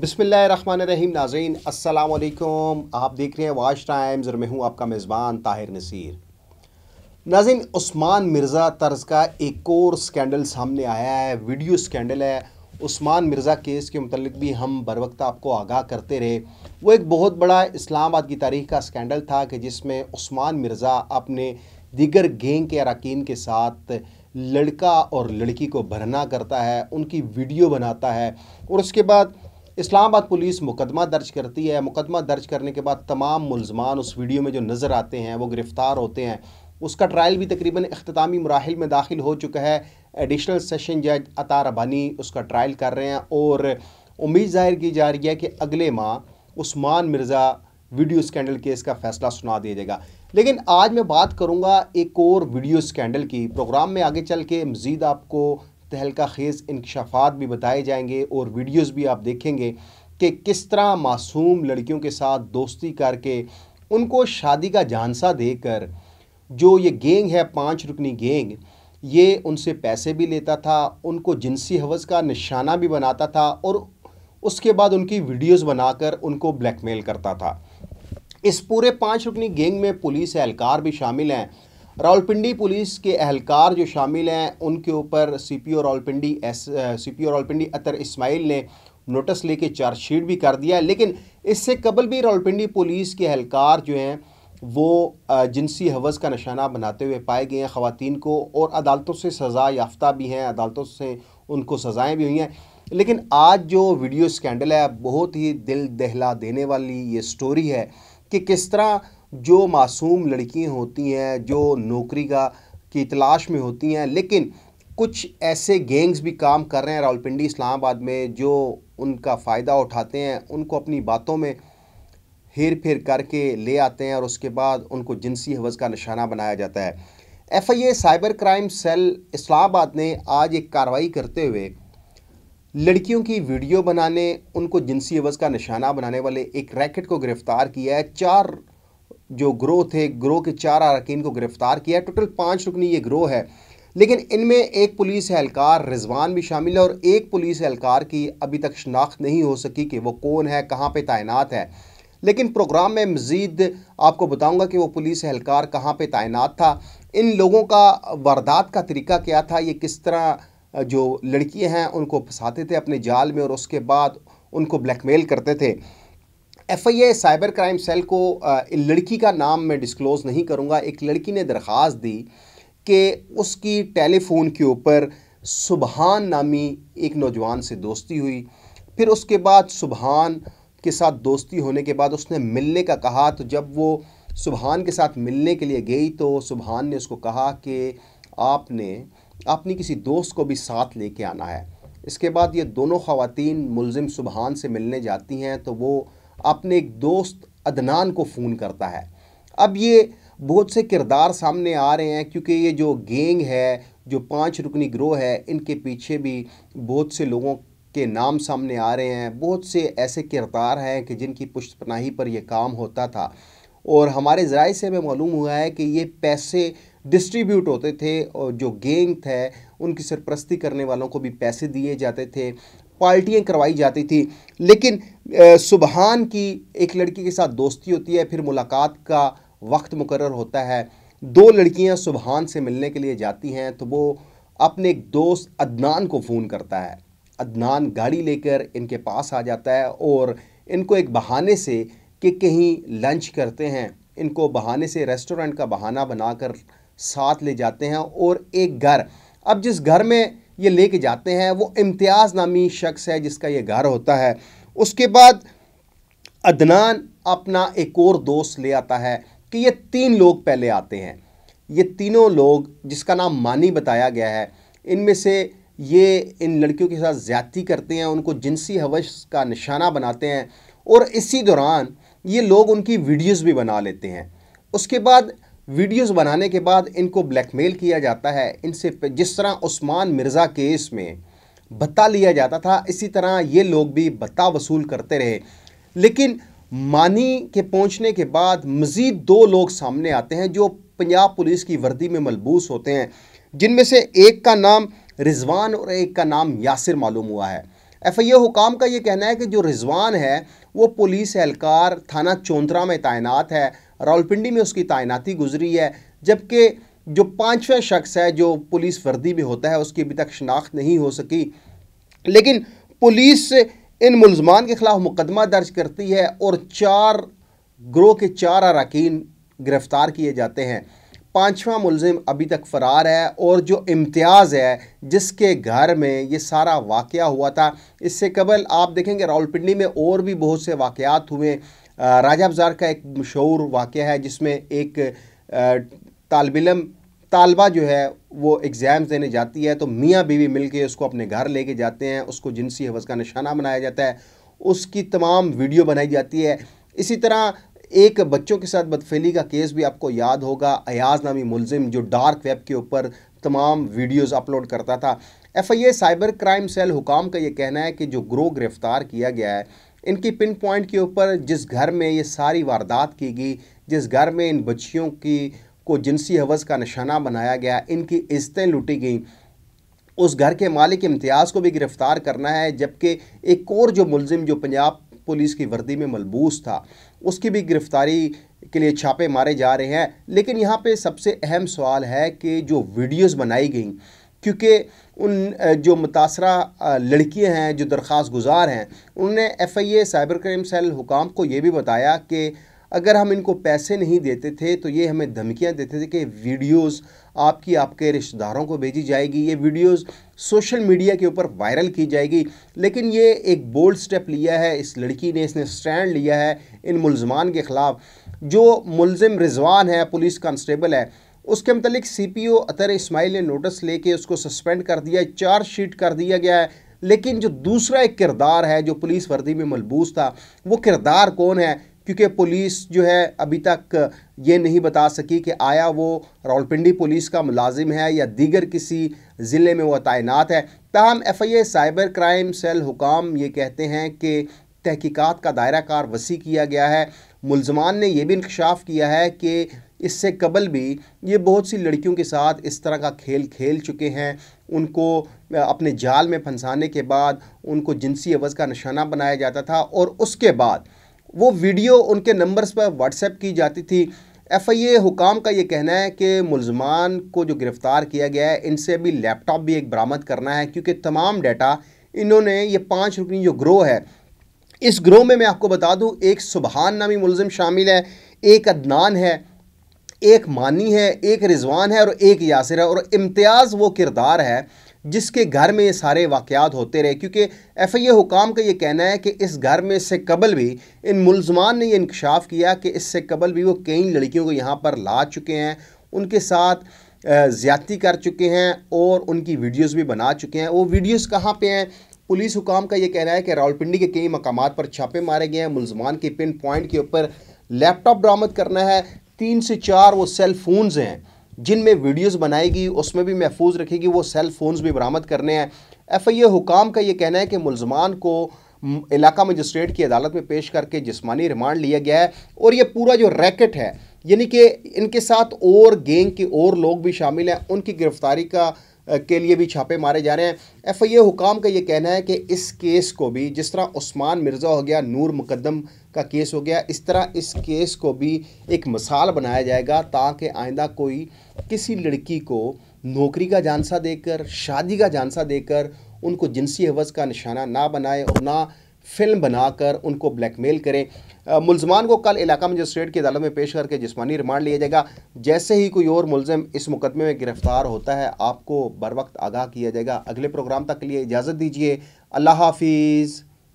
बिसमीम नाजीन असलकुम आप देख रहे हैं वाश टाइम्स और मैं हूँ आपका मेज़बान ताहिर नसीर नाजीन उस्मान मिर्ज़ा तर्ज का एक और स्कैंडल सामने आया है वीडियो स्कैंडल है उस्मान मिर्ज़ा केस के मतलब भी हम बर वक्त आपको आगाह करते रहे वो एक बहुत बड़ा इस्लामाबाद की तारीख का स्कैंडल था कि जिसमें उस्मान मिर्ज़ा अपने दिगर गेंग के अरकान के साथ लड़का और लड़की को भरना करता है उनकी वीडियो बनाता है और उसके बाद इस्लामाबाद पुलिस मुकदमा दर्ज करती है मुकदमा दर्ज करने के बाद तमाम मुलजमान उस वीडियो में जो नज़र आते हैं वो गिरफ़्तार होते हैं उसका ट्रायल भी तकरीबन अख्तामी मराहल में दाखिल हो चुका है एडिशनल सेशन जज अता रबानी उसका ट्रायल कर रहे हैं और उम्मीद जाहिर की जा रही है कि अगले माह Usman Mirza video scandal case का फैसला सुना दिया जाएगा लेकिन आज मैं बात करूंगा एक और वीडियो स्कैंडल की प्रोग्राम में आगे चल के मज़ीद आपको तहलका खेज़ इंकशाफात भी बताए जाएंगे और वीडियोस भी आप देखेंगे कि किस तरह मासूम लड़कियों के साथ दोस्ती करके उनको शादी का जानसा देकर जो ये गेंग है पाँच रुकनी गेंग ये उनसे पैसे भी लेता था उनको जिनसी हवस का निशाना भी बनाता था और उसके बाद उनकी वीडियोस बनाकर उनको ब्लैकमेल करता था इस पूरे पाँच रुकनी गेंग में पुलिस एहलकार भी शामिल हैं रावलपिंडी पुलिस के अहलकार जो शामिल हैं उनके ऊपर C P O Rawalpindi S C P O Rawalpindi Athar Ismail ने नोटिस लेके चार्जशीट भी कर दिया है लेकिन इससे कबल भी रावलपिंडी पुलिस के अहलकार जो हैं वो जिनसी हवस का निशाना बनाते हुए पाए गए हैं ख़वान को और अदालतों से सज़ा याफ्ता भी हैं अदालतों से उनको सज़ाएँ भी हुई हैं लेकिन आज जो वीडियो स्कैंडल है बहुत ही दिल दहला देने वाली ये स्टोरी है कि किस तरह जो मासूम लड़कियाँ होती हैं जो नौकरी का की तलाश में होती हैं लेकिन कुछ ऐसे गैंग्स भी काम कर रहे हैं रावलपिंडी इस्लामाबाद में जो उनका फ़ायदा उठाते हैं उनको अपनी बातों में हेर फेर करके ले आते हैं और उसके बाद उनको जिनसी हवस का निशाना बनाया जाता है F I A cyber crime cell Islamabad ने आज एक कार्रवाई करते हुए लड़कियों की वीडियो बनाने उनको जिनसी हवस का निशाना बनाने वाले एक रैकेट को गिरफ्तार किया है चार जो ग्रो थे ग्रो के चार अरकान को गिरफ्तार किया टोटल पाँच रुकनी ये ग्रो है लेकिन इनमें एक पुलिस एहलकार रिजवान भी शामिल है और एक पुलिस एहलकार की अभी तक शनाख्त नहीं हो सकी कि वो कौन है कहाँ पे तैनात है लेकिन प्रोग्राम में मज़ीद आपको बताऊंगा कि वो पुलिस एहलकार कहाँ पे तैनात था इन लोगों का वारदात का तरीका क्या था ये किस तरह जो लड़कियाँ हैं उनको फंसाते थे अपने जाल में और उसके बाद उनको ब्लैकमेल करते थे एफआईए साइबर क्राइम सेल को लड़की का नाम मैं डिस्क्लोज़ नहीं करूँगा एक लड़की ने दरख्वास्त दी कि उसकी टेलीफोन के ऊपर सुबहान नामी एक नौजवान से दोस्ती हुई फिर उसके बाद सुबहान के साथ दोस्ती होने के बाद उसने मिलने का कहा तो जब वो सुबहान के साथ मिलने के लिए गई तो सुबहान ने उसको कहा कि आपने अपनी किसी दोस्त को भी साथ लेके आना है इसके बाद ये दोनों खातन मुलम सुबहान से मिलने जाती हैं तो वो अपने एक दोस्त अदनान को फ़ोन करता है अब ये बहुत से किरदार सामने आ रहे हैं क्योंकि ये जो गेंग है जो पांच रुकनी ग्रोह है इनके पीछे भी बहुत से लोगों के नाम सामने आ रहे हैं बहुत से ऐसे किरदार हैं कि जिनकी पुष्ट पनाही पर यह काम होता था और हमारे ज़राए से हमें मालूम हुआ है कि ये पैसे डिस्ट्रीब्यूट होते थे और जो गेंग थे उनकी सरपरस्ती करने वालों को भी पैसे दिए जाते थे पार्टियाँ करवाई जाती थी लेकिन सुबहान की एक लड़की के साथ दोस्ती होती है फिर मुलाकात का वक्त मुकर होता है दो लड़कियां सुबहान से मिलने के लिए जाती हैं तो वो अपने एक दोस्त अदनान को फ़ोन करता है अदनान गाड़ी लेकर इनके पास आ जाता है और इनको एक बहाने से कि कहीं लंच करते हैं इनको बहाने से रेस्टोरेंट का बहाना बनाकर साथ ले जाते हैं और एक घर अब जिस घर में ये लेके जाते हैं वो इम्तियाज़ नामी शख्स है जिसका ये घर होता है उसके बाद अदनान अपना एक और दोस्त ले आता है कि ये तीन लोग पहले आते हैं ये तीनों लोग जिसका नाम मानी बताया गया है इनमें से ये इन लड़कियों के साथ ज़्यादती करते हैं उनको जिनसी हवस का निशाना बनाते हैं और इसी दौरान ये लोग उनकी वीडियोस भी बना लेते हैं उसके बाद वीडियोस बनाने के बाद इनको ब्लैकमेल किया जाता है इनसे जिस तरह उस्मान मिर्ज़ा केस में भत्ता लिया जाता था इसी तरह ये लोग भी भत्ता वसूल करते रहे लेकिन मानी के पहुंचने के बाद मज़ीद दो लोग सामने आते हैं जो पंजाब पुलिस की वर्दी में मलबूस होते हैं जिनमें से एक का नाम रिजवान और एक का नाम यासिर मालूम हुआ है एफ आई हुकाम का ये कहना है कि जो रिजवान है वो पुलिस एहलकार थाना चौंतरा में तैनात है रावलपिंडी में उसकी तैनाती गुजरी है जबकि जो पाँचवा शख्स है जो पुलिस वर्दी में होता है उसकी अभी तक शनाख्त नहीं हो सकी लेकिन पुलिस इन मुलजमान के ख़िलाफ़ मुकदमा दर्ज करती है और चार ग्रोह के चार अरकान गिरफ़्तार किए जाते हैं पाँचवा मुलजिम अभी तक फ़रार है और जो इम्तियाज़ है जिसके घर में ये सारा वाक़ हुआ था इससे कबल आप देखेंगे रावलपिंडी में और भी बहुत से वाक़ हुए राजा बाज़ार का एक मशहूर वाक़ है जिसमें एक तालबिलम तालबा जो है वो एग्ज़ाम्स देने जाती है तो मियाँ बीवी मिल के उसको अपने घर लेके जाते हैं उसको जिनसी हवस का निशाना बनाया जाता है उसकी तमाम वीडियो बनाई जाती है इसी तरह एक बच्चों के साथ बदफेली का केस भी आपको याद होगा अयाज नामी मुलजिम जो डार्क वेब के ऊपर तमाम वीडियोस अपलोड करता था F I A cyber crime cell हुकाम का ये कहना है कि जो ग्रोह गिरफ़्तार किया गया है इनकी पिन पॉइंट के ऊपर जिस घर में ये सारी वारदात की गई जिस घर में इन बच्चियों की को जिनसी हवस का निशाना बनाया गया इनकी इज्जतें लुटी गईं उस घर के मालिक इम्तियाज़ को भी गिरफ़्तार करना है जबकि एक और जो मुलजिम जो पंजाब पुलिस की वर्दी में मलबूस था उसकी भी गिरफ़्तारी के लिए छापे मारे जा रहे हैं लेकिन यहाँ पे सबसे अहम सवाल है कि जो वीडियोस बनाई गई क्योंकि उन जो मुतासरा लड़कियाँ हैं जो दरख्वास गुजार हैं उन्होंने F I A cyber crime cell हुकाम को ये भी बताया कि अगर हम इनको पैसे नहीं देते थे तो ये हमें धमकियाँ देते थे कि वीडियोज़ आपकी आपके रिश्तेदारों को भेजी जाएगी ये वीडियोज़ सोशल मीडिया के ऊपर वायरल की जाएगी लेकिन ये एक बोल्ड स्टेप लिया है इस लड़की ने इसने स्टैंड लिया है इन मुलजमान के ख़िलाफ़ जो मुलजिम रिजवान है पुलिस कांस्टेबल है उसके मतलब सी पी ओ अतर इसमाइल ने नोटिस लेके उसको सस्पेंड कर दिया चार्जशीट कर दिया गया है लेकिन जो दूसरा एक किरदार है जो पुलिस वर्दी में मलबूस था वो किरदार कौन है क्योंकि पुलिस जो है अभी तक ये नहीं बता सकी कि आया वो रावलपिंडी पुलिस का मुलाजिम है या दीगर किसी ज़िले में वह तैनात है तहम F I A cyber crime cell हुकाम ये कहते हैं कि तहकीकात का दायरा कार वसी किया गया है मुलजमान ने यह भी इंकशाफ किया है कि इससे कबल भी ये बहुत सी लड़कियों के साथ इस तरह का खेल खेल चुके हैं उनको अपने जाल में फंसाने के बाद उनको जिनसी अवज़ का निशाना बनाया जाता था और उसके बाद वो वीडियो उनके नंबर्स पर व्हाट्सएप की जाती थी एफ आई ए हुकाम का ये कहना है कि मुलजमान को जो गिरफ़्तार किया गया है इनसे अभी लैपटॉप भी एक बरामद करना है क्योंकि तमाम डाटा इन्होंने ये पाँच रुकनी जो ग्रोह है इस ग्रोह में मैं आपको बता दूं एक सुबहान नामी मुलम शामिल है एक अदनान है एक मानी है एक रिजवान है और एक यासिर है और इम्तियाज़ वो किरदार है जिसके घर में ये सारे वाक़ात होते रहे क्योंकि एफ आई ए हुकाम का ये कहना है कि इस घर में इससे कबल भी इन मुलजमान ने यह इंकशाफ किया कि इससे कबल भी वो कई लड़कियों को यहाँ पर ला चुके हैं उनके साथ ज़्यादती कर चुके हैं और उनकी वीडियोस भी बना चुके हैं वो वीडियोस कहाँ पे हैं पुलिस हुकाम का ये कहना है कि रावलपिंडी के कई मकाम पर छापे मारे गए हैं मुलजमान के पिन पॉइंट के ऊपर लैपटॉप बरामद करना है तीन से चार वो सेल फोन्स हैं जिनमें वीडियोस बनाएगी उसमें भी महफूज रखेगी वो सेल फोन्स भी बरामद करने हैं एफ आई ए हुकाम का ये कहना है कि मुलजमान को इलाका मजिस्ट्रेट की अदालत में पेश करके जिसमानी रिमांड लिया गया है और ये पूरा जो रैकेट है यानी कि इनके साथ और गेंग के और लोग भी शामिल हैं उनकी गिरफ्तारी का के लिए भी छापे मारे जा रहे हैं एफ आई ए हुकाम का ये कहना है कि इस केस को भी जिस तरह उस्मान मिर्ज़ा हो गया नूर मुकदम का केस हो गया इस तरह इस केस को भी एक मिसाल बनाया जाएगा ताकि आइंदा कोई किसी लड़की को नौकरी का जानसा देकर शादी का जानसा देकर उनको जिनसी हवस का निशाना ना बनाए और ना फिल्म बनाकर उनको ब्लैकमेल करें मुलजमान को कल इलाका मजिस्ट्रेट की अदालत में पेश करके जिसमानी रिमांड लिया जाएगा जैसे ही कोई और मुलजम इस मुकदमे में गिरफ्तार होता है आपको बर वक्त आगाह किया जाएगा अगले प्रोग्राम तक के लिए इजाज़त दीजिए अल्लाह हाफिज़